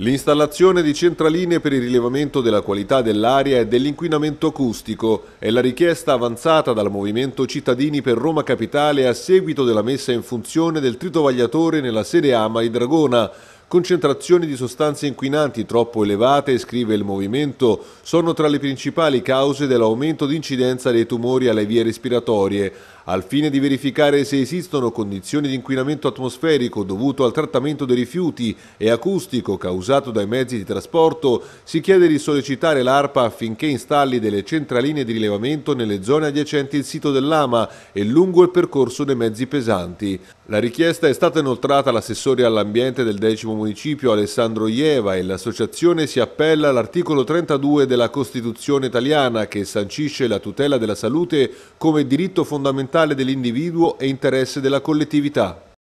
L'installazione di centraline per il rilevamento della qualità dell'aria e dell'inquinamento acustico è la richiesta avanzata dal Movimento Cittadini per Roma Capitale a seguito della messa in funzione del tritovagliatore nella sede Ama di Dragona, Concentrazioni di sostanze inquinanti troppo elevate, scrive il Movimento, sono tra le principali cause dell'aumento di incidenza dei tumori alle vie respiratorie. Al fine di verificare se esistono condizioni di inquinamento atmosferico dovuto al trattamento dei rifiuti e acustico causato dai mezzi di trasporto, si chiede di sollecitare l'ARPA affinché installi delle centraline di rilevamento nelle zone adiacenti il sito dell'AMA e lungo il percorso dei mezzi pesanti. La richiesta è stata inoltrata all'assessore all'ambiente del decimo municipio Alessandro Ieva e l'associazione si appella all'articolo 32 della Costituzione italiana che sancisce la tutela della salute come diritto fondamentale dell'individuo e interesse della collettività.